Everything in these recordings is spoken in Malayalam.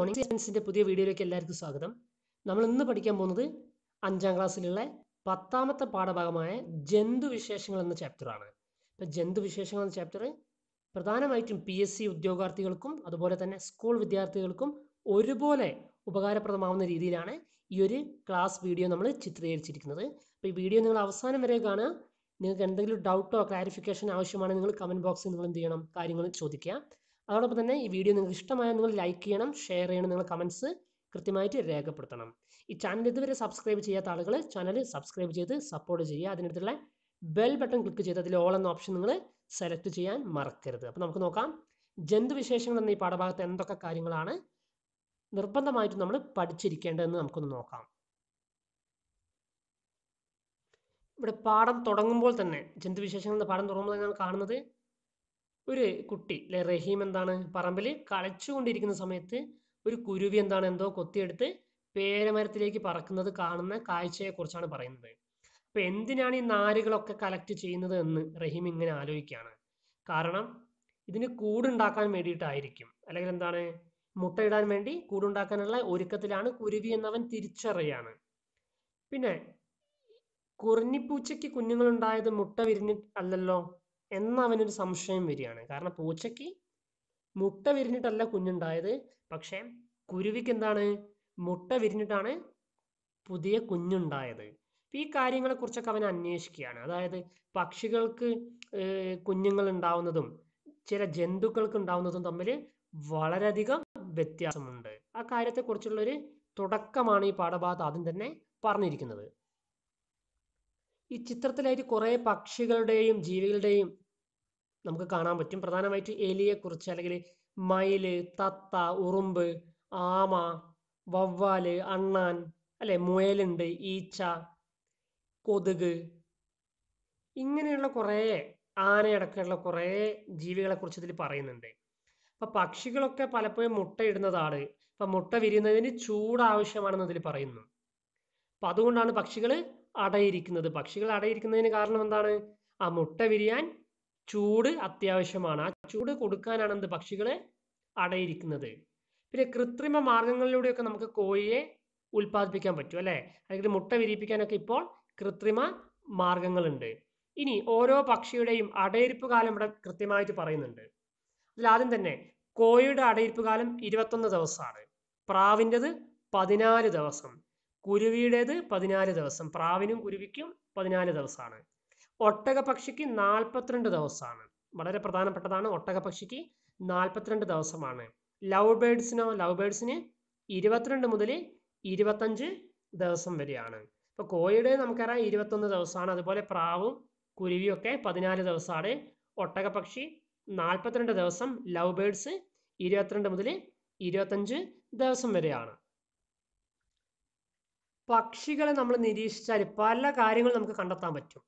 മോർണിംഗ് സയൻസിൻ്റെ പുതിയ വീഡിയോയിലേക്ക് എല്ലാവർക്കും സ്വാഗതം നമ്മൾ ഇന്ന് പഠിക്കാൻ പോകുന്നത് അഞ്ചാം ക്ലാസ്സിലുള്ള പത്താമത്തെ പാഠഭാഗമായ ജന്തുവിശേഷങ്ങൾ എന്ന ചാപ്റ്ററാണ് ഇപ്പം ജന്തുവിശേഷങ്ങൾ എന്ന ചാപ്റ്റർ പ്രധാനമായിട്ടും പി എസ് സി ഉദ്യോഗാർത്ഥികൾക്കും അതുപോലെ തന്നെ സ്കൂൾ വിദ്യാർത്ഥികൾക്കും ഒരുപോലെ ഉപകാരപ്രദമാവുന്ന രീതിയിലാണ് ഈ ഒരു ക്ലാസ് വീഡിയോ നമ്മൾ ചിത്രീകരിച്ചിരിക്കുന്നത് അപ്പോൾ ഈ വീഡിയോ നിങ്ങൾ അവസാനം വരെ കാണുക നിങ്ങൾക്ക് എന്തെങ്കിലും ഡൗട്ടോ ക്ലാരിഫിക്കേഷൻ ആവശ്യമാണെങ്കിൽ നിങ്ങൾ കമൻറ്റ് ബോക്സിൽ നിങ്ങൾ എന്ത് ചെയ്യണം കാര്യങ്ങൾ ചോദിക്കുക അതോടൊപ്പം തന്നെ ഈ വീഡിയോ നിങ്ങൾക്ക് ഇഷ്ടമായാൽ നിങ്ങൾ ലൈക്ക് ചെയ്യണം ഷെയർ ചെയ്യണം നിങ്ങൾ കമൻസ് കൃത്യമായിട്ട് രേഖപ്പെടുത്തണം ഈ ചാനൽ ഇതുവരെ സബ്സ്ക്രൈബ് ചെയ്യാത്ത ആളുകൾ ചാനൽ സബ്സ്ക്രൈബ് ചെയ്ത് സപ്പോർട്ട് ചെയ്യുക അതിനടുത്തുള്ള ബെൽ ബട്ടൺ ക്ലിക്ക് ചെയ്ത് അതിൽ ഓൾ എന്ന ഓപ്ഷൻ നിങ്ങൾ സെലക്ട് ചെയ്യാൻ മറക്കരുത് അപ്പോൾ നമുക്ക് നോക്കാം ജന്തുവിശേഷങ്ങൾ എന്ന ഈ പാഠഭാഗത്ത് എന്തൊക്കെ കാര്യങ്ങളാണ് നിർബന്ധമായിട്ടും നമ്മൾ പഠിച്ചിരിക്കേണ്ടതെന്ന് നമുക്കൊന്ന് നോക്കാം ഇവിടെ പാഠം തുടങ്ങുമ്പോൾ തന്നെ ജന്തുവിശേഷങ്ങൾ എന്ന പാഠം തുടങ്ങുമ്പോൾ നമ്മൾ കാണുന്നത് ഒരു കുട്ടി അല്ലെ റഹീം എന്താണ് പറമ്പിൽ കളിച്ചുകൊണ്ടിരിക്കുന്ന സമയത്ത് ഒരു കുരുവി എന്താണ് എന്തോ കൊത്തിയെടുത്ത് പേരമരത്തിലേക്ക് പറക്കുന്നത് കാണുന്ന കാഴ്ചയെക്കുറിച്ചാണ് പറയുന്നത് അപ്പൊ എന്തിനാണ് ഈ നാരുകളൊക്കെ കളക്ട് ചെയ്യുന്നത് എന്ന് റഹീം ഇങ്ങനെ ആലോചിക്കുകയാണ് കാരണം ഇതിന് കൂടുണ്ടാക്കാൻ വേണ്ടിയിട്ടായിരിക്കും അല്ലെങ്കിൽ എന്താണ് മുട്ടയിടാൻ വേണ്ടി കൂടുണ്ടാക്കാനുള്ള ഒരുക്കത്തിലാണ് കുരുവി എന്നവൻ തിരിച്ചറിയാണ് പിന്നെ കുറിഞ്ഞിപ്പൂച്ചയ്ക്ക് കുഞ്ഞുങ്ങളുണ്ടായത് മുട്ട വിരിഞ്ഞിട്ട് അല്ലല്ലോ അവനൊരു സംശയം വരികയാണ് കാരണം പൂച്ചയ്ക്ക് മുട്ട വിരിഞ്ഞിട്ടല്ല കുഞ്ഞുണ്ടായത് പക്ഷേ കുരുവിക്ക് എന്താണ് മുട്ട വിരിഞ്ഞിട്ടാണ് പുതിയ കുഞ്ഞുണ്ടായത് ഈ കാര്യങ്ങളെ കുറിച്ചൊക്കെ അവൻ അന്വേഷിക്കുകയാണ് അതായത് പക്ഷികൾക്ക് കുഞ്ഞുങ്ങൾ ഉണ്ടാവുന്നതും ചില ജന്തുക്കൾക്ക് ഉണ്ടാവുന്നതും തമ്മിൽ വളരെയധികം വ്യത്യാസമുണ്ട് ആ കാര്യത്തെക്കുറിച്ചുള്ളൊരു തുടക്കമാണ് ഈ പാഠഭാഗത്ത് ആദ്യം തന്നെ പറഞ്ഞിരിക്കുന്നത് ഈ ചിത്രത്തിലായിട്ട് കുറേ പക്ഷികളുടെയും ജീവികളുടെയും നമുക്ക് കാണാൻ പറ്റും പ്രധാനമായിട്ട് എലിയെക്കുറിച്ച് അല്ലെങ്കിൽ മയില് തത്ത ഉറുമ്പ് ആമ വവ്വാല് അണ്ണാൻ അല്ലെ മുയലുണ്ട് ഈച്ച കൊതുക് ഇങ്ങനെയുള്ള കുറേ ആനയടക്കമുള്ള കുറേ ജീവികളെ കുറിച്ച് ഇതിൽ പറയുന്നുണ്ട് അപ്പൊ പക്ഷികളൊക്കെ പലപ്പോഴും മുട്ട ഇടുന്നതാണ് അപ്പൊ മുട്ട വിരിയുന്നതിന് ചൂട് ആവശ്യമാണെന്ന് ഇതിൽ പറയുന്നു അപ്പൊ അതുകൊണ്ടാണ് പക്ഷികൾ അടയിരിക്കുന്നത് പക്ഷികൾ അടയിരിക്കുന്നതിന് കാരണം എന്താണ് ആ മുട്ട വിരിയാൻ ചൂട് അത്യാവശ്യമാണ് ആ ചൂട് കൊടുക്കാനാണ് എന്ത് പക്ഷികളെ അടയിരിക്കുന്നത് പിന്നെ കൃത്രിമ മാർഗങ്ങളിലൂടെയൊക്കെ നമുക്ക് കോഴിയെ ഉൽപ്പാദിപ്പിക്കാൻ പറ്റും അല്ലേ അല്ലെങ്കിൽ മുട്ട വിരിയിപ്പിക്കാനൊക്കെ ഇപ്പോൾ കൃത്രിമ മാർഗങ്ങളുണ്ട് ഇനി ഓരോ പക്ഷിയുടെയും അടയിരിപ്പ് കാലം ഇവിടെ കൃത്യമായിട്ട് പറയുന്നുണ്ട് അതിൽ ആദ്യം തന്നെ കോഴിയുടെ അടയിരിപ്പ് കാലം ഇരുപത്തൊന്ന് ദിവസമാണ് പ്രാവിൻ്റെത് പതിനാല് ദിവസം കുരുവിയുടേത് പതിനാല് ദിവസം പ്രാവിനും കുരുവിക്കും പതിനാല് ദിവസമാണ് ഒട്ടകപക്ഷിക്ക് നാൽപ്പത്തിരണ്ട് ദിവസമാണ് വളരെ പ്രധാനപ്പെട്ടതാണ് ഒട്ടകപക്ഷിക്ക് നാൽപ്പത്തിരണ്ട് ദിവസമാണ് ലവ് ബേഡ്സിനോ ലവ് ബേഡ്സിന് ഇരുപത്തിരണ്ട് മുതൽ ഇരുപത്തഞ്ച് ദിവസം വരെയാണ് ഇപ്പോൾ കോഴിയുടെ നമുക്കറിയാം ഇരുപത്തൊന്ന് ദിവസമാണ് അതുപോലെ പ്രാവും കുരുവിയും ഒക്കെ പതിനാല് ദിവസമാണ് ഒട്ടകപക്ഷി നാൽപ്പത്തിരണ്ട് ദിവസം ലവ് ബേഡ്സ് ഇരുപത്തിരണ്ട് മുതൽ ഇരുപത്തഞ്ച് ദിവസം വരെയാണ് പക്ഷികളെ നമ്മൾ നിരീക്ഷിച്ചാൽ പല കാര്യങ്ങളും നമുക്ക് കണ്ടെത്താൻ പറ്റും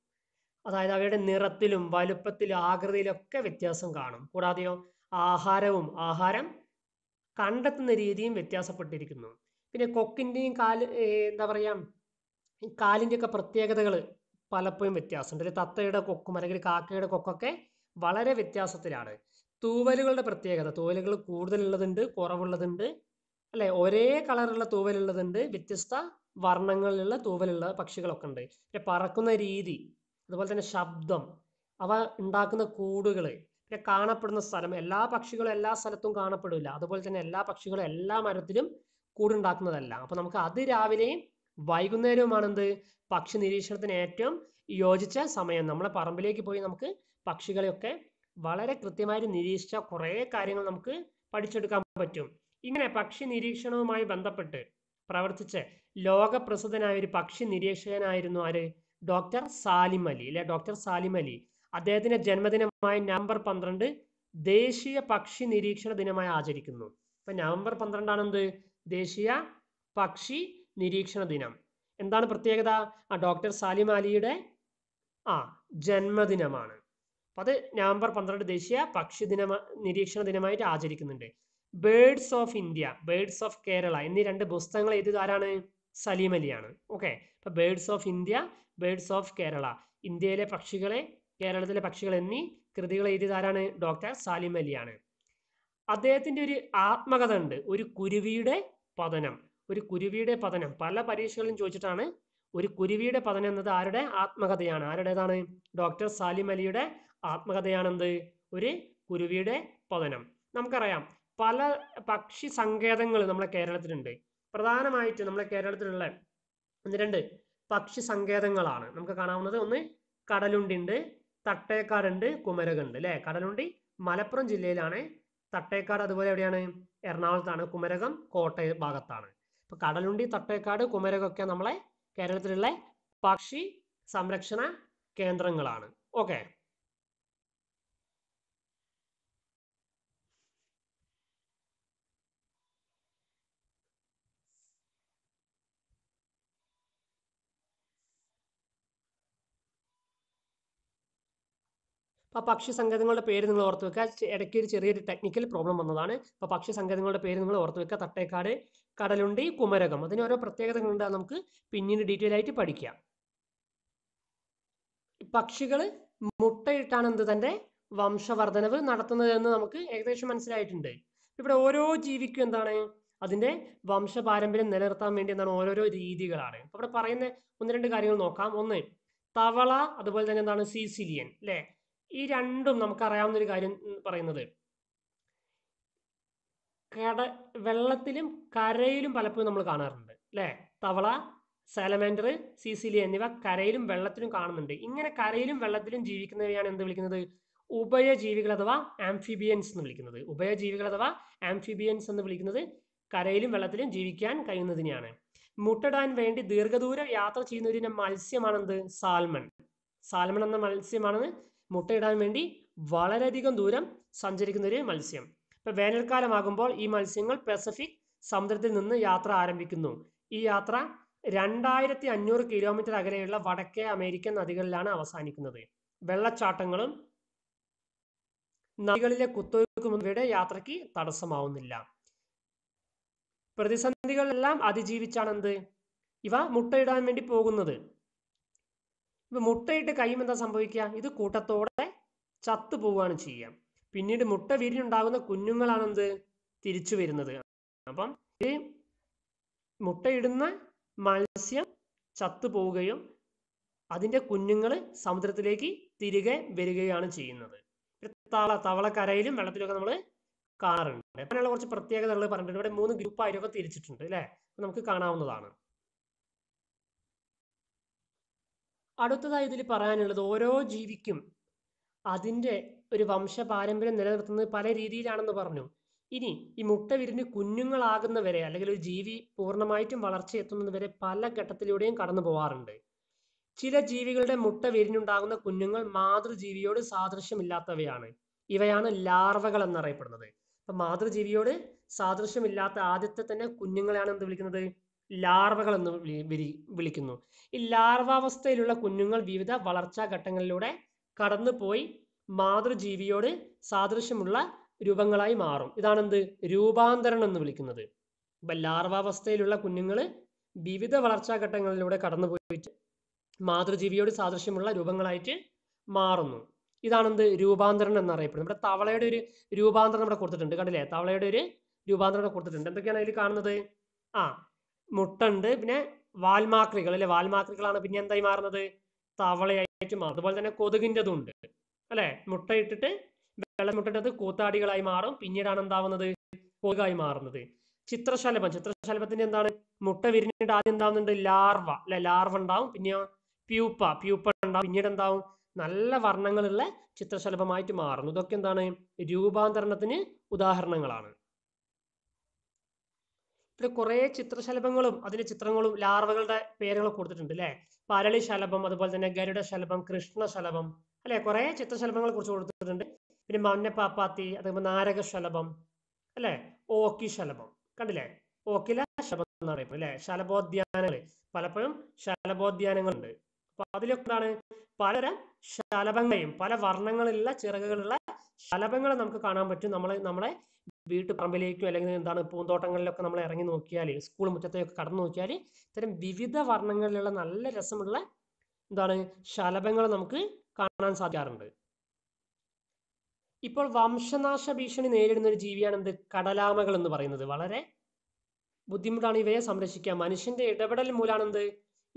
അതായത് അവയുടെ നിറത്തിലും വലുപ്പത്തിലും ആകൃതിയിലൊക്കെ വ്യത്യാസം കാണും കൂടാതെയോ ആഹാരവും ആഹാരം കണ്ടെത്തുന്ന രീതിയും വ്യത്യാസപ്പെട്ടിരിക്കുന്നു പിന്നെ കൊക്കിൻ്റെയും കാല് എന്താ പറയുക കാലിൻ്റെയൊക്കെ പ്രത്യേകതകൾ പലപ്പോഴും വ്യത്യാസമുണ്ട് ഒരു തത്തയുടെ കൊക്കും അല്ലെങ്കിൽ കാക്കയുടെ കൊക്കൊക്കെ വളരെ വ്യത്യാസത്തിലാണ് തൂവലുകളുടെ പ്രത്യേകത തൂവലുകൾ കൂടുതലുള്ളതുണ്ട് കുറവുള്ളതുണ്ട് അല്ലെ ഒരേ കളറുള്ള തൂവലുള്ളതുണ്ട് വ്യത്യസ്ത വർണ്ണങ്ങളിലുള്ള തൂവലുള്ള പക്ഷികളൊക്കെ ഉണ്ട് പിന്നെ പറക്കുന്ന രീതി അതുപോലെ തന്നെ ശബ്ദം അവ ഉണ്ടാക്കുന്ന കൂടുകൾ ഒക്കെ കാണപ്പെടുന്ന സ്ഥലം എല്ലാ പക്ഷികളും എല്ലാ സ്ഥലത്തും കാണപ്പെടില്ല അതുപോലെ തന്നെ എല്ലാ പക്ഷികളും എല്ലാ മരത്തിലും കൂടുണ്ടാക്കുന്നതല്ല അപ്പൊ നമുക്ക് അത് രാവിലെയും വൈകുന്നേരവുമാണ് എന്ത് പക്ഷി നിരീക്ഷണത്തിന് ഏറ്റവും യോജിച്ച സമയം നമ്മളെ പറമ്പിലേക്ക് പോയി നമുക്ക് പക്ഷികളെയൊക്കെ വളരെ കൃത്യമായി നിരീക്ഷിച്ച കുറേ കാര്യങ്ങൾ നമുക്ക് പഠിച്ചെടുക്കാൻ പറ്റും ഇങ്ങനെ പക്ഷി നിരീക്ഷണവുമായി ബന്ധപ്പെട്ട് പ്രവർത്തിച്ച് ലോകപ്രസിദ്ധനായ ഒരു പക്ഷി നിരീക്ഷകനായിരുന്നു ആര് ഡോക്ടർ സാലിം അലി അല്ലെ ഡോക്ടർ സാലിം അലി അദ്ദേഹത്തിന്റെ ജന്മദിനമായ നവംബർ പന്ത്രണ്ട് ദേശീയ പക്ഷി നിരീക്ഷണ ദിനമായി ആചരിക്കുന്നു ഇപ്പൊ നവംബർ പന്ത്രണ്ടാണ് എന്ത് ദേശീയ പക്ഷി നിരീക്ഷണ ദിനം എന്താണ് പ്രത്യേകത ആ ഡോക്ടർ സാലിം അലിയുടെ ആ ജന്മദിനമാണ് അത് നവംബർ പന്ത്രണ്ട് ദേശീയ പക്ഷി ദിന നിരീക്ഷണ ദിനമായിട്ട് ആചരിക്കുന്നുണ്ട് birds of India birds of Kerala എന്നീ രണ്ട് പുസ്തകങ്ങൾ എഴുതിയത് ആരാണ് സലീം അലിയാണ് ഓക്കെ അപ്പോൾ birds of India birds of Kerala ഇന്ത്യയിലെ പക്ഷികളെ കേരളത്തിലെ പക്ഷികൾ എന്നീ കൃതികൾ എഴുതിയതാരാണ് ഡോക്ടർ സാലിം അലിയാണ് അദ്ദേഹത്തിൻ്റെ ഒരു ആത്മകഥ ഉണ്ട് ഒരു കുരുവിയുടെ പതനം ഒരു കുരുവിയുടെ പതനം പല പരീക്ഷകളിലും ചോദിച്ചിട്ടാണ് ഒരു കുരുവിയുടെ പതനം എന്നത് ആരുടെ ആത്മകഥയാണ് ആരുടേതാണ് ഡോക്ടർ സാലിം അലിയുടെ ആത്മകഥയാണെന്ത് ഒരു കുരുവിയുടെ പതനം നമുക്കറിയാം പല പക്ഷി സങ്കേതങ്ങൾ നമ്മളെ കേരളത്തിലുണ്ട് പ്രധാനമായിട്ട് നമ്മുടെ കേരളത്തിലുള്ള ഒന്ന് രണ്ട് പക്ഷി സങ്കേതങ്ങളാണ് നമുക്ക് കാണാവുന്നത് ഒന്ന് കടലുണ്ടിണ്ട് തട്ടേക്കാടുണ്ട് കുമരകുണ്ട് അല്ലേ കടലുണ്ടി മലപ്പുറം ജില്ലയിലാണ് തട്ടേക്കാട് അതുപോലെ എവിടെയാണ് എറണാകുളത്താണ് കുമരകം കോട്ടയ ഭാഗത്താണ് ഇപ്പൊ കടലുണ്ടി തട്ടേക്കാട് കുമരകമൊക്കെ നമ്മളെ കേരളത്തിലുള്ള പക്ഷി സംരക്ഷണ കേന്ദ്രങ്ങളാണ് ഓക്കെ അപ്പോൾ പക്ഷി സങ്കേതങ്ങളുടെ പേര് നിങ്ങൾ ഓർത്ത് വെക്കുക ഇടയ്ക്ക് ഒരു ചെറിയൊരു ടെക്നിക്കൽ പ്രോബ്ലം വന്നതാണ് അപ്പോൾ പക്ഷി സങ്കേതങ്ങളുടെ പേര് നിങ്ങൾ ഓർത്ത് വെക്കുക തട്ടേക്കാട് കടലുണ്ടി കുമരകം അതിന് ഓരോ പ്രത്യേകതകളുണ്ട് നമുക്ക് പിന്നീട് ഡീറ്റെയിൽ ആയിട്ട് പഠിക്കാം പക്ഷികൾ മുട്ടയിട്ടാണ് എന്ത് തൻ്റെ വംശവർദ്ധനവ് നടത്തുന്നത് എന്ന് നമുക്ക് ഏകദേശം മനസ്സിലായിട്ടുണ്ട് ഇവിടെ ഓരോ ജീവിക്കും എന്താണ് അതിന്റെ വംശപാരമ്പര്യം നിലനിർത്താൻ വേണ്ടി എന്താണ് ഓരോരോ രീതികളാണ് ഇവിടെ പറയുന്ന ഒന്ന് രണ്ട് കാര്യങ്ങൾ നോക്കാം ഒന്ന് തവള അതുപോലെ തന്നെ എന്താണ് സീസിലിയൻ അല്ലേ ഈ രണ്ടും നമുക്കറിയാവുന്ന ഒരു കാര്യം പറയുന്നത് കട വെള്ളത്തിലും കരയിലും പലപ്പോഴും നമ്മൾ കാണാറുണ്ട് അല്ലേ തവള സാലമാൻഡർ സിസിലി എന്നിവ കരയിലും വെള്ളത്തിലും കാണുന്നുണ്ട് ഇങ്ങനെ കരയിലും വെള്ളത്തിലും ജീവിക്കുന്നവയാണ് എന്ത് വിളിക്കുന്നത് ഉഭയജീവികൾ അഥവാ ആംഫിബിയൻസ് എന്ന് വിളിക്കുന്നത് ഉഭയജീവികൾ അഥവാ ആംഫിബിയൻസ് എന്ന് വിളിക്കുന്നത് കരയിലും വെള്ളത്തിലും ജീവിക്കാൻ കഴിയുന്നതിനെയാണ് മുട്ടടാൻ വേണ്ടി ദീർഘദൂര യാത്ര ചെയ്യുന്ന ഒരു മത്സ്യമാണെന്ത് സാൽമൺ സാൽമൺ എന്ന മത്സ്യമാണ് മുട്ടയിടാൻ വേണ്ടി വളരെയധികം ദൂരം സഞ്ചരിക്കുന്ന ഒരു മത്സ്യം ഇപ്പം വേനൽക്കാലമാകുമ്പോൾ ഈ മത്സ്യങ്ങൾ പസഫിക് സമുദ്രത്തിൽ നിന്ന് യാത്ര ആരംഭിക്കുന്നു ഈ യാത്ര രണ്ടായിരത്തി അഞ്ഞൂറ് കിലോമീറ്റർ അകലെയുള്ള വടക്കേ അമേരിക്കൻ നദികളിലാണ് അവസാനിക്കുന്നത് വെള്ളച്ചാട്ടങ്ങളും നദികളിലെ കുത്തൊഴുക്കും ഇവയുടെ യാത്രയ്ക്ക് തടസ്സമാവുന്നില്ല പ്രതിസന്ധികളെല്ലാം അതിജീവിച്ചാണ് എന്ത് ഇവ മുട്ടയിടാൻ വേണ്ടി പോകുന്നത് മുട്ടയിട്ട് കഴിയുമ്പോൾ എന്താ സംഭവിക്കുക ഇത് കൂട്ടത്തോടെ ചത്തു പോവുകയാണ് ചെയ്യുക പിന്നീട് മുട്ട വിരിഞ്ഞുണ്ടാകുന്ന കുഞ്ഞുങ്ങളാണ് എന്ത് തിരിച്ചു വരുന്നത് അപ്പം ഈ മുട്ടയിടുന്ന മത്സ്യം ചത്തു പോവുകയും അതിൻ്റെ കുഞ്ഞുങ്ങൾ സമുദ്രത്തിലേക്ക് തിരികെ വരികയാണ് ചെയ്യുന്നത് താള തവളക്കരയിലും വെള്ളത്തിലൊക്കെ നമ്മൾ കാണാറുണ്ട് അങ്ങനെയുള്ള കുറച്ച് പ്രത്യേകതകൾ പറഞ്ഞിട്ടുണ്ട് ഇവിടെ മൂന്ന് ഗ്രൂപ്പ് ഗ്രൂപ്പായിട്ടൊക്കെ തിരിച്ചിട്ടുണ്ട് അല്ലേ നമുക്ക് കാണാവുന്നതാണ് അടുത്തതായി ഇതിൽ പറയാനുള്ളത് ഓരോ ജീവിക്കും അതിൻ്റെ ഒരു വംശ പാരമ്പര്യം നിലനിർത്തുന്നത് പല രീതിയിലാണെന്ന് പറഞ്ഞു ഇനി ഈ മുട്ട വിരിഞ്ഞ് കുഞ്ഞുങ്ങളാകുന്നവരെ അല്ലെങ്കിൽ ഒരു ജീവി പൂർണ്ണമായിട്ടും വളർച്ച എത്തുന്നവരെ പല ഘട്ടത്തിലൂടെയും കടന്നു പോവാറുണ്ട് ചില ജീവികളുടെ മുട്ട വിരിഞ്ഞുണ്ടാകുന്ന കുഞ്ഞുങ്ങൾ മാതൃജീവിയോട് സാദൃശ്യമില്ലാത്തവയാണ് ഇവയാണ് ലാർവകൾ എന്നറിയപ്പെടുന്നത് അപ്പൊ മാതൃജീവിയോട് സാദൃശ്യമില്ലാത്ത ആദ്യത്തെ തന്നെ കുഞ്ഞുങ്ങളെയാണ് എന്ത് വിളിക്കുന്നത് ലാർവകൾ എന്ന് വിളിക്കുന്നു ഈ ലാർവാവസ്ഥയിലുള്ള കുഞ്ഞുങ്ങൾ വിവിധ വളർച്ചാ ഘട്ടങ്ങളിലൂടെ കടന്നുപോയി മാതൃജീവിയോട് സാദൃശ്യമുള്ള രൂപങ്ങളായി മാറും ഇതാണെന്ത് രൂപാന്തരണം എന്ന് വിളിക്കുന്നത് ഇപ്പം ലാർവാവസ്ഥയിലുള്ള കുഞ്ഞുങ്ങൾ വിവിധ വളർച്ചാ ഘട്ടങ്ങളിലൂടെ കടന്നു പോയിട്ട് മാതൃജീവിയോട് സാദൃശ്യമുള്ള രൂപങ്ങളായിട്ട് മാറുന്നു ഇതാണെന്ത് രൂപാന്തരണം എന്നറിയപ്പെടുന്നത് ഇവിടെ തവളയുടെ ഒരു രൂപാന്തരണം ഇവിടെ കൊടുത്തിട്ടുണ്ട് കണ്ടില്ലേ തവളയുടെ ഒരു രൂപാന്തരണം കൊടുത്തിട്ടുണ്ട് എന്തൊക്കെയാണ് അതിൽ കാണുന്നത് ആ മുട്ടുണ്ട് പിന്നെ വാൽമാക്രികൾ അല്ലെ വാൽമാക്രികളാണ് പിന്നെ എന്തായി മാറുന്നത് തവളയായിട്ട് മാറും അതുപോലെ തന്നെ കൊതുകിൻ്റെ ഉണ്ട് അല്ലെ മുട്ടയിട്ടിട്ട് വെള്ളമുട്ടിട്ടത് കൂത്താടികളായി മാറും പിന്നീടാണ് എന്താവുന്നത് കൊതുകായി മാറുന്നത് ചിത്രശലഭം ചിത്രശലഭത്തിന്റെ എന്താണ് മുട്ട വിരിഞ്ഞിട്ട് ആദ്യം എന്താവുന്നുണ്ട് ലാർവ അല്ലെ ലാർവ ഉണ്ടാവും പിന്നെ പ്യൂപ്പ പ്യൂപ്പ ഉണ്ടാവും പിന്നീട് എന്താവും നല്ല വർണ്ണങ്ങളുള്ള ചിത്രശലഭമായിട്ട് മാറുന്നു ഇതൊക്കെ എന്താണ് രൂപാന്തരണത്തിന് ഉദാഹരണങ്ങളാണ് ഇതിൽ കുറെ ചിത്രശലഭങ്ങളും അതിന്റെ ചിത്രങ്ങളും ലാർവകളുടെ പേരുകൾ കൊടുത്തിട്ടുണ്ട് അല്ലെ പരളി ശലഭം അതുപോലെ തന്നെ ഗരുഡ ശലഭം കൃഷ്ണ ശലഭം അല്ലെ കുറെ ചിത്രശലഭങ്ങളെ കുറിച്ച് കൊടുത്തിട്ടുണ്ട് പിന്നെ മഞ്ഞപ്പാപ്പാത്തി അതേപോലെ നാരക ശലഭം അല്ലെ ഓക്കി ശലഭം കണ്ടില്ലേ ഓക്കില ശലഭം എന്ന് പറയും അല്ലെ ശലഭോദ്യാനങ്ങൾ പലപ്പോഴും ശലഭോദ്യാനങ്ങളുണ്ട് അപ്പൊ അതിലൊക്കെ എന്താണ് പലതരം ശലഭങ്ങളെയും പല വർണ്ണങ്ങളുള്ള ചിറകുകളുള്ള ശലഭങ്ങളെ നമുക്ക് കാണാൻ പറ്റും നമ്മളെ നമ്മളെ വീട്ടുപറമ്പിലേക്കോ അല്ലെങ്കിൽ എന്താണ് പൂന്തോട്ടങ്ങളിലൊക്കെ നമ്മൾ ഇറങ്ങി നോക്കിയാൽ സ്കൂൾ മുറ്റത്തെയൊക്കെ കടന്നു നോക്കിയാൽ ഇത്തരം വിവിധ വർണ്ണങ്ങളിലുള്ള നല്ല രസമുള്ള എന്താണ് ശലഭങ്ങൾ നമുക്ക് കാണാൻ സാധിക്കാറുണ്ട് ഇപ്പോൾ വംശനാശ ഭീഷണി നേരിടുന്ന ഒരു ജീവിയാണ് എന്ത് കടലാമകൾ എന്ന് പറയുന്നത് വളരെ ബുദ്ധിമുട്ടാണ് ഇവയെ സംരക്ഷിക്കുക മനുഷ്യന്റെ ഇടപെടൽ മൂലമാണെന്ത്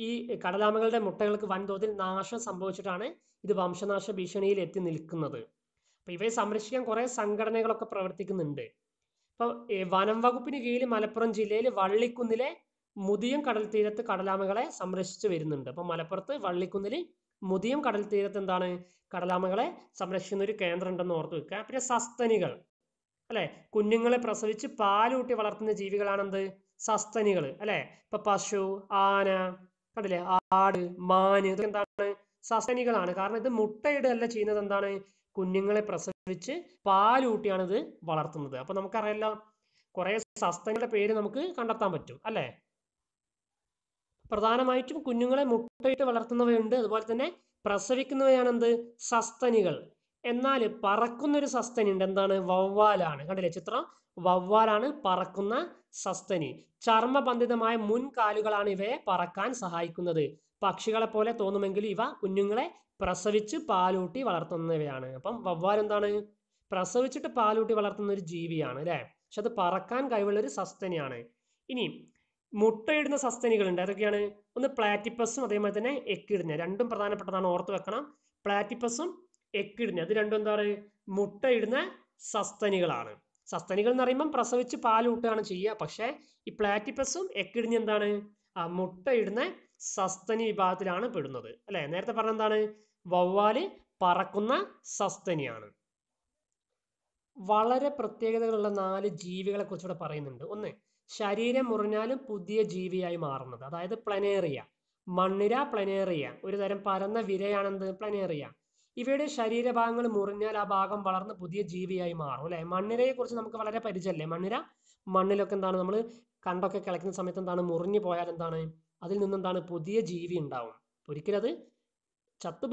ഈ കടലാമകളുടെ മുട്ടകൾക്ക് വൻതോതിൽ നാശം സംഭവിച്ചിട്ടാണ് ഇത് വംശനാശ ഭീഷണിയിൽ എത്തി നിൽക്കുന്നത് അപ്പൊ ഇവയെ സംരക്ഷിക്കാൻ കുറെ സംഘടനകളൊക്കെ പ്രവർത്തിക്കുന്നുണ്ട് ഇപ്പൊ വനം വകുപ്പിന് കീഴിൽ മലപ്പുറം ജില്ലയിൽ വള്ളിക്കുന്നിലെ മുതിയം കടൽ തീരത്ത് കടലാമകളെ സംരക്ഷിച്ചു വരുന്നുണ്ട് അപ്പൊ മലപ്പുറത്ത് വള്ളിക്കുന്നിൽ മുതിയം കടൽ തീരത്ത് എന്താണ് കടലാമകളെ സംരക്ഷിക്കുന്ന ഒരു കേന്ദ്രം ഉണ്ടെന്ന് ഓർത്ത് വെക്കുക പിന്നെ സസ്തനികൾ അല്ലെ കുഞ്ഞുങ്ങളെ പ്രസവിച്ച് പാലൂട്ടി വളർത്തുന്ന ജീവികളാണെന്ത് സസ്തനികൾ അല്ലെ ഇപ്പൊ പശു ആന കണ്ടില്ലേ ആട് മാന് ഇതൊക്കെ എന്താണ് സസ്തനികളാണ് കാരണം ഇത് മുട്ടയിടുകയല്ല ചെയ്യുന്നത് എന്താണ് കുഞ്ഞുങ്ങളെ പ്രസവിച്ച് പാലൂട്ടിയാണ് ഇത് വളർത്തുന്നത് അപ്പൊ നമുക്കറിയാലോ കുറെ സസ്തനികളുടെ പേര് നമുക്ക് കണ്ടെത്താൻ പറ്റും അല്ലേ പ്രധാനമായിട്ടും കുഞ്ഞുങ്ങളെ മുട്ടയിട്ട് വളർത്തുന്നവയുണ്ട് അതുപോലെ തന്നെ പ്രസവിക്കുന്നവയാണ് എന്ത് സസ്തനികൾ എന്നാൽ സസ്തനി ഉണ്ട് എന്താണ് വവ്വാലാണ് കണ്ടില്ലേ ചിത്രം വവ്വാലാണ് പറക്കുന്ന സസ്തനി ചർമ്മബന്ധിതമായ മുൻകാലുകളാണ് ഇവയെ പറക്കാൻ സഹായിക്കുന്നത് പക്ഷികളെ പോലെ തോന്നുമെങ്കിലും ഇവ കുഞ്ഞുങ്ങളെ പ്രസവിച്ച് പാലൂട്ടി വളർത്തുന്നവയാണ് അപ്പം വവ്വാൽ എന്താണ് പ്രസവിച്ചിട്ട് പാലൂട്ടി വളർത്തുന്ന ഒരു ജീവിയാണ് അല്ലെ പക്ഷെ അത് പറക്കാൻ കഴിവുള്ള ഒരു സസ്തനിയാണ് ഇനി മുട്ടയിടുന്ന സസ്തനികളുണ്ട് അതൊക്കെയാണ് ഒന്ന് പ്ലാറ്റിപ്പസും അതേമാതിരി തന്നെ എക്കിടുന്ന രണ്ടും പ്രധാനപ്പെട്ടതാണ് ഓർത്തു വെക്കണം പ്ലാറ്റിപ്പസും എക്കിഡിന് അത് രണ്ടും എന്താണ് മുട്ടയിടുന്ന സസ്തനികളാണ് സസ്തനികൾ എന്ന് പറയുമ്പം പ്രസവിച്ച് കൂട്ടുകയാണ് ചെയ്യുക പക്ഷേ ഈ പ്ലാറ്റിപ്പസും എക്കിഡിന് എന്താണ് ആ മുട്ടയിടുന്ന സസ്തനി വിഭാഗത്തിലാണ് പെടുന്നത് അല്ലെ നേരത്തെ പറഞ്ഞ എന്താണ് വവ്വാല് പറക്കുന്ന സസ്തനിയാണ് വളരെ പ്രത്യേകതകളുള്ള നാല് ജീവികളെ കുറിച്ച് ഇവിടെ പറയുന്നുണ്ട് ഒന്ന് ശരീരം മുറിഞ്ഞാലും പുതിയ ജീവിയായി മാറുന്നത് അതായത് പ്ലനേറിയ മണ്ണിര പ്ലനേറിയ ഒരു തരം പരന്ന വിരയാണെന്ത് പ്ലനേറിയ ഇവയുടെ ശരീരഭാഗങ്ങൾ മുറിഞ്ഞാൽ ആ ഭാഗം വളർന്ന് പുതിയ ജീവിയായി മാറും അല്ലെ മണ്ണിരയെ കുറിച്ച് നമുക്ക് വളരെ പരിചയമല്ലേ മണ്ണിര മണ്ണിലൊക്കെ എന്താണ് നമ്മൾ കണ്ടൊക്കെ കിളയ്ക്കുന്ന സമയത്ത് എന്താണ് മുറിഞ്ഞു പോയാൽ എന്താണ് അതിൽ നിന്ന് എന്താണ് പുതിയ ജീവി ഉണ്ടാവും ഒരിക്കലും അത് ചത്തു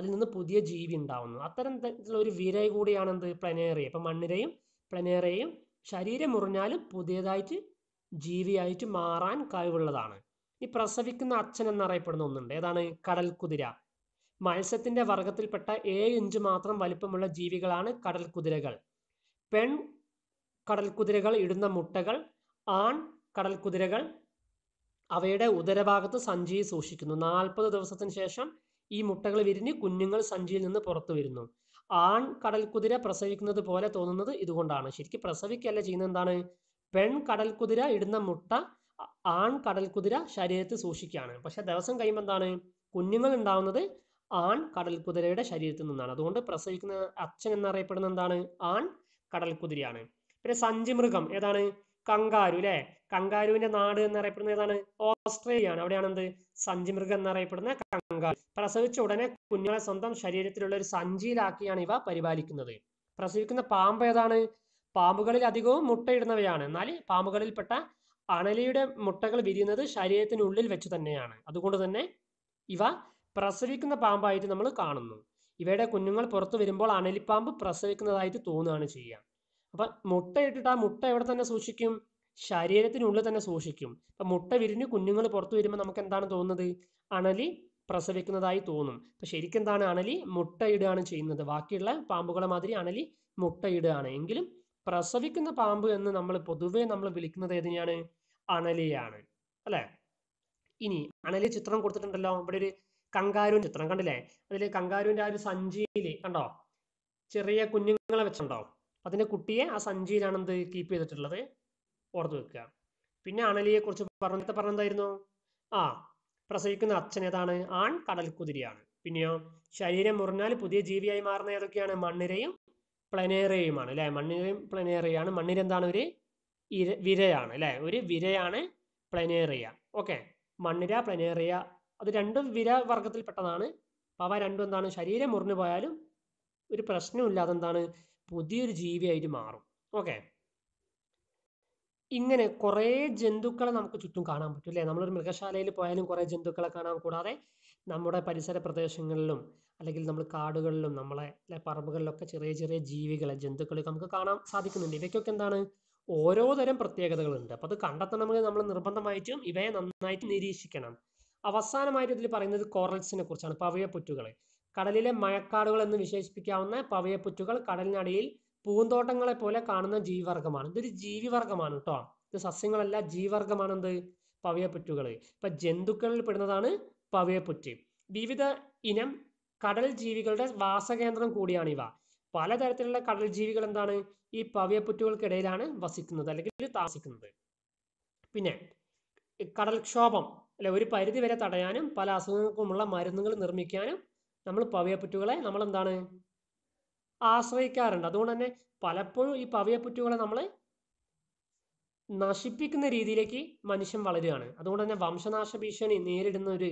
അതിൽ നിന്ന് പുതിയ ജീവി ഉണ്ടാവുന്നു അത്തരം ഒരു വിര കൂടിയാണ് എന്ത് പ്ലനേറിയ ഇപ്പം മണ്ണിരയും പ്ലനേറിയയും ശരീരം മുറിഞ്ഞാലും പുതിയതായിട്ട് ജീവിയായിട്ട് മാറാൻ കഴിവുള്ളതാണ് ഈ പ്രസവിക്കുന്ന അച്ഛൻ എന്നറിയപ്പെടുന്ന ഒന്നുണ്ട് ഏതാണ് കടൽ കുതിര മത്സ്യത്തിന്റെ വർഗത്തിൽപ്പെട്ട ഏഴ് ഇഞ്ച് മാത്രം വലിപ്പമുള്ള ജീവികളാണ് കടൽ കുതിരകൾ പെൺ കടൽ കുതിരകൾ ഇടുന്ന മുട്ടകൾ ആൺ കടൽ കുതിരകൾ അവയുടെ ഉദരഭാഗത്ത് സഞ്ചി സൂക്ഷിക്കുന്നു നാൽപ്പത് ദിവസത്തിന് ശേഷം ഈ മുട്ടകൾ വിരിഞ്ഞ് കുഞ്ഞുങ്ങൾ സഞ്ചിയിൽ നിന്ന് പുറത്തു വരുന്നു ആൺ കടൽ കുതിര പ്രസവിക്കുന്നത് പോലെ തോന്നുന്നത് ഇതുകൊണ്ടാണ് ശരിക്കും പ്രസവിക്കല്ല ചെയ്യുന്നത് എന്താണ് പെൺ കടൽ കുതിര ഇടുന്ന മുട്ട ആൺ കടൽ കുതിര ശരീരത്തിൽ സൂക്ഷിക്കുകയാണ് പക്ഷെ ദിവസം കഴിയുമ്പോൾ എന്താണ് കുഞ്ഞുങ്ങൾ ഉണ്ടാവുന്നത് ആൺ കടൽ കുതിരയുടെ ശരീരത്തിൽ നിന്നാണ് അതുകൊണ്ട് പ്രസവിക്കുന്ന അച്ഛൻ എന്നറിയപ്പെടുന്ന എന്താണ് ആൺ കടൽ കുതിരയാണ് പിന്നെ സഞ്ചിമൃഗം ഏതാണ് കങ്കാരു അല്ലെ കങ്കാരുവിന്റെ നാട് എന്നറിയപ്പെടുന്ന ഏതാണ് ഓസ്ട്രേലിയ ആണ് അവിടെയാണ് എന്ത് സഞ്ചിമൃഗം എന്നറിയപ്പെടുന്ന കങ്കാരു പ്രസവിച്ച ഉടനെ കുഞ്ഞുങ്ങളെ സ്വന്തം ശരീരത്തിലുള്ള ഒരു സഞ്ചിയിലാക്കിയാണ് ഇവ പരിപാലിക്കുന്നത് പ്രസവിക്കുന്ന പാമ്പ് ഏതാണ് പാമ്പുകളിൽ അധികവും മുട്ടയിടുന്നവയാണ് എന്നാൽ പാമ്പുകളിൽപ്പെട്ട അണലിയുടെ മുട്ടകൾ വിരിയുന്നത് ശരീരത്തിനുള്ളിൽ വെച്ച് തന്നെയാണ് അതുകൊണ്ട് തന്നെ ഇവ പ്രസവിക്കുന്ന പാമ്പായിട്ട് നമ്മൾ കാണുന്നു ഇവയുടെ കുഞ്ഞുങ്ങൾ പുറത്തു വരുമ്പോൾ അണലിപ്പാമ്പ് പ്രസവിക്കുന്നതായിട്ട് തോന്നുകയാണ് ചെയ്യുക അപ്പം മുട്ടയിട്ടിട്ട് ആ മുട്ട എവിടെ തന്നെ സൂക്ഷിക്കും ശരീരത്തിനുള്ളിൽ തന്നെ സൂക്ഷിക്കും അപ്പം മുട്ട വിരിഞ്ഞ് കുഞ്ഞുങ്ങൾ പുറത്തു വരുമ്പോൾ നമുക്ക് എന്താണ് തോന്നുന്നത് അണലി പ്രസവിക്കുന്നതായി തോന്നും അപ്പം ശരിക്കും എന്താണ് അണലി മുട്ടയിടുകയാണ് ചെയ്യുന്നത് ബാക്കിയുള്ള പാമ്പുകളെ മാതിരി അണലി മുട്ടയിടുകയാണ് എങ്കിലും പ്രസവിക്കുന്ന പാമ്പ് എന്ന് നമ്മൾ പൊതുവേ നമ്മൾ വിളിക്കുന്നത് ഏതിനെയാണ് അണലിയാണ് അല്ലേ ഇനി അണലി ചിത്രം കൊടുത്തിട്ടുണ്ടല്ലോ ഇവിടെ ഒരു കങ്കാരു ചിത്രം കണ്ടില്ലേ അതിൽ കങ്കാരുവിൻ്റെ ആ ഒരു സഞ്ചിയിൽ കണ്ടോ ചെറിയ കുഞ്ഞുങ്ങളെ വെച്ചുണ്ടോ അതിൻ്റെ കുട്ടിയെ ആ സഞ്ചിയിലാണ് എന്ത് കീപ്പ് ചെയ്തിട്ടുള്ളത് ഓർത്ത് വെക്കുക പിന്നെ അണലിയെ കുറിച്ച് പറഞ്ഞത്തെ പറഞ്ഞെന്തായിരുന്നു ആ പ്രസവിക്കുന്ന അച്ഛൻ ഏതാണ് ആൺ കുതിരിയാണ് പിന്നെയോ ശരീരം മുറിഞ്ഞാൽ പുതിയ ജീവിയായി മാറുന്ന ഏതൊക്കെയാണ് മണ്ണിരയും പ്ലനേറയുമാണ് അല്ലെ മണ്ണിരയും പ്ലനേറയാണ് മണ്ണിര എന്താണ് ഒരു ഇര വിരയാണ് അല്ലെ ഒരു വിരയാണ് പ്ലനേറിയ ഓക്കെ മണ്ണിര പ്ലനേറിയ അത് രണ്ടും വിര വർഗത്തിൽപ്പെട്ടതാണ് അവ രണ്ടും എന്താണ് ശരീരം മുറിഞ്ഞു പോയാലും ഒരു പ്രശ്നമില്ല അതെന്താണ് പുതിയൊരു ജീവിയായിട്ട് മാറും ഓക്കെ ഇങ്ങനെ കുറേ ജന്തുക്കളെ നമുക്ക് ചുറ്റും കാണാൻ പറ്റും അല്ലേ നമ്മളൊരു മൃഗശാലയിൽ പോയാലും കുറേ ജന്തുക്കളെ കാണാൻ കൂടാതെ നമ്മുടെ പരിസര പ്രദേശങ്ങളിലും അല്ലെങ്കിൽ നമ്മൾ കാടുകളിലും നമ്മളെ പറമ്പുകളിലൊക്കെ ചെറിയ ചെറിയ ജീവികളെ ജന്തുക്കളെ നമുക്ക് കാണാൻ സാധിക്കുന്നുണ്ട് ഇവയ്ക്കൊക്കെ എന്താണ് ഓരോ തരം പ്രത്യേകതകളുണ്ട് അപ്പോൾ അത് കണ്ടെത്തണമെങ്കിൽ നമ്മൾ നിർബന്ധമായിട്ടും ഇവയെ നന്നായിട്ട് നിരീക്ഷിക്കണം അവസാനമായിട്ട് ഇതിൽ പറയുന്നത് കോറൽസിനെ കുറിച്ചാണ് പവയപ്പുറ്റുകളെ കടലിലെ മഴക്കാടുകൾ എന്ന് വിശേഷിപ്പിക്കാവുന്ന പവയപ്പുറ്റുകൾ കടലിനടിയിൽ പൂന്തോട്ടങ്ങളെ പോലെ കാണുന്ന ജീവിവർഗമാണ് ഇതൊരു ജീവിവർഗമാണ് കേട്ടോ ഇത് സസ്യങ്ങളല്ല ജീവിവർഗമാണ് എന്ത് പവയപ്പുറ്റുകൾ ഇപ്പൊ ജന്തുക്കളിൽ പെടുന്നതാണ് പവയപ്പുറ്റ് വിവിധ ഇനം കടൽ ജീവികളുടെ വാസകേന്ദ്രം കൂടിയാണ് ഇവ പലതരത്തിലുള്ള കടൽ ജീവികൾ എന്താണ് ഈ പവയപ്പുറ്റുകൾക്കിടയിലാണ് വസിക്കുന്നത് അല്ലെങ്കിൽ താമസിക്കുന്നത് പിന്നെ കടൽക്ഷോഭം അല്ലെ ഒരു പരിധി വരെ തടയാനും പല അസുഖങ്ങൾക്കുമുള്ള മരുന്നുകൾ നിർമ്മിക്കാനും നമ്മൾ പവയപ്പുറ്റുകളെ നമ്മൾ എന്താണ് ആശ്രയിക്കാറുണ്ട് അതുകൊണ്ട് തന്നെ പലപ്പോഴും ഈ പവയപ്പുറ്റുകളെ നമ്മൾ നശിപ്പിക്കുന്ന രീതിയിലേക്ക് മനുഷ്യൻ വളരുകയാണ് അതുകൊണ്ട് തന്നെ വംശനാശ ഭീഷണി നേരിടുന്ന ഒരു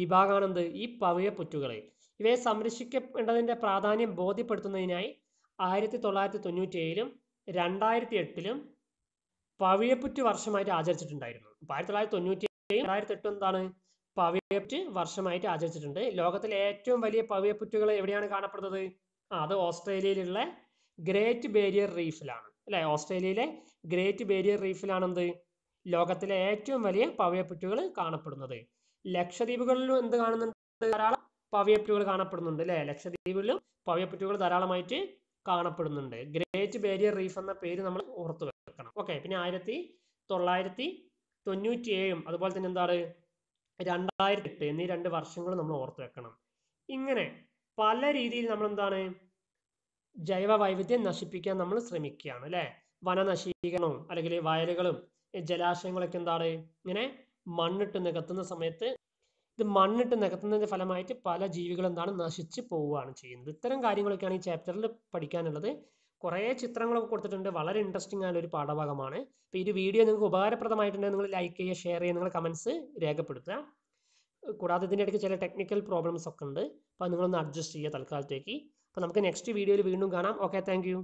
വിഭാഗമാണ് എന്ത് ഈ പവയപ്പുറ്റുകളെ ഇവയെ സംരക്ഷിക്കപ്പെടേണ്ടതിൻ്റെ പ്രാധാന്യം ബോധ്യപ്പെടുത്തുന്നതിനായി ആയിരത്തി തൊള്ളായിരത്തി തൊണ്ണൂറ്റി ഏഴിലും രണ്ടായിരത്തി എട്ടിലും പവിഴപ്പുറ്റ് വർഷമായിട്ട് ആചരിച്ചിട്ടുണ്ടായിരുന്നു ആയിരത്തി തൊള്ളായിരത്തി തൊണ്ണൂറ്റി രണ്ടായിരത്തി എട്ട് എന്താണ് പവയപ്പുറ്റ് വർഷമായിട്ട് ആചരിച്ചിട്ടുണ്ട് ലോകത്തിലെ ഏറ്റവും വലിയ പവയപ്പുറ്റുകൾ എവിടെയാണ് കാണപ്പെടുന്നത് അത് ഓസ്ട്രേലിയയിലുള്ള ഗ്രേറ്റ് ബേരിയർ റീഫിലാണ് അല്ലെ ഓസ്ട്രേലിയയിലെ ഗ്രേറ്റ് ബേരിയർ റീഫിലാണ് എന്ത് ലോകത്തിലെ ഏറ്റവും വലിയ പവയപ്പുറ്റുകൾ കാണപ്പെടുന്നത് ലക്ഷദ്വീപുകളിലും എന്ത് കാണുന്നുണ്ട് ധാരാളം പവയപ്പുറ്റുകൾ കാണപ്പെടുന്നുണ്ട് അല്ലെ ലക്ഷദ്വീപിലും പവയപ്പുറ്റുകൾ ധാരാളമായിട്ട് കാണപ്പെടുന്നുണ്ട് ഗ്രേറ്റ് ബേരിയർ റീഫ് എന്ന പേര് നമ്മൾ ഓർത്തു വെക്കണം ഓക്കെ പിന്നെ ആയിരത്തി തൊള്ളായിരത്തി തൊണ്ണൂറ്റി ഏഴും അതുപോലെ തന്നെ എന്താണ് രണ്ടായിരത്തി എട്ട് എന്നീ രണ്ട് വർഷങ്ങൾ നമ്മൾ ഓർത്ത് വെക്കണം ഇങ്ങനെ പല രീതിയിൽ നമ്മൾ എന്താണ് ജൈവ വൈവിധ്യം നശിപ്പിക്കാൻ നമ്മൾ ശ്രമിക്കുകയാണ് അല്ലേ വനനശീകരണവും അല്ലെങ്കിൽ വയലുകളും ജലാശയങ്ങളൊക്കെ എന്താണ് ഇങ്ങനെ മണ്ണിട്ട് നികത്തുന്ന സമയത്ത് ഇത് മണ്ണിട്ട് നികത്തുന്നതിന്റെ ഫലമായിട്ട് പല ജീവികളും എന്താണ് നശിച്ചു പോവുകയാണ് ചെയ്യുന്നത് ഇത്തരം കാര്യങ്ങളൊക്കെയാണ് ഈ ചാപ്റ്ററിൽ പഠിക്കാനുള്ളത് കുറേ ചിത്രങ്ങളൊക്കെ കൊടുത്തിട്ടുണ്ട് വളരെ ഇൻട്രസ്റ്റിംഗ് ആയ ഒരു പാഠഭാഗമാണ് അപ്പോൾ ഈ വീഡിയോ നിങ്ങൾക്ക് ഉപകാരപ്രദമായിട്ടുണ്ടെങ്കിൽ നിങ്ങൾ ലൈക്ക് ചെയ്യുക ഷെയർ ചെയ്യുക നിങ്ങൾ കമൻസ് രേഖപ്പെടുത്തുക കൂടാതെ ഇതിൻ്റെ ഇടയ്ക്ക് ചില ടെക്നിക്കൽ പ്രോബ്ലംസ് ഒക്കെ ഉണ്ട് അപ്പോൾ നിങ്ങളൊന്ന് അഡ്ജസ്റ്റ് ചെയ്യുക തൽക്കാലത്തേക്ക് അപ്പോൾ നമുക്ക് നെക്സ്റ്റ് വീഡിയോയിൽ വീണ്ടും കാണാം ഓക്കെ താങ്ക്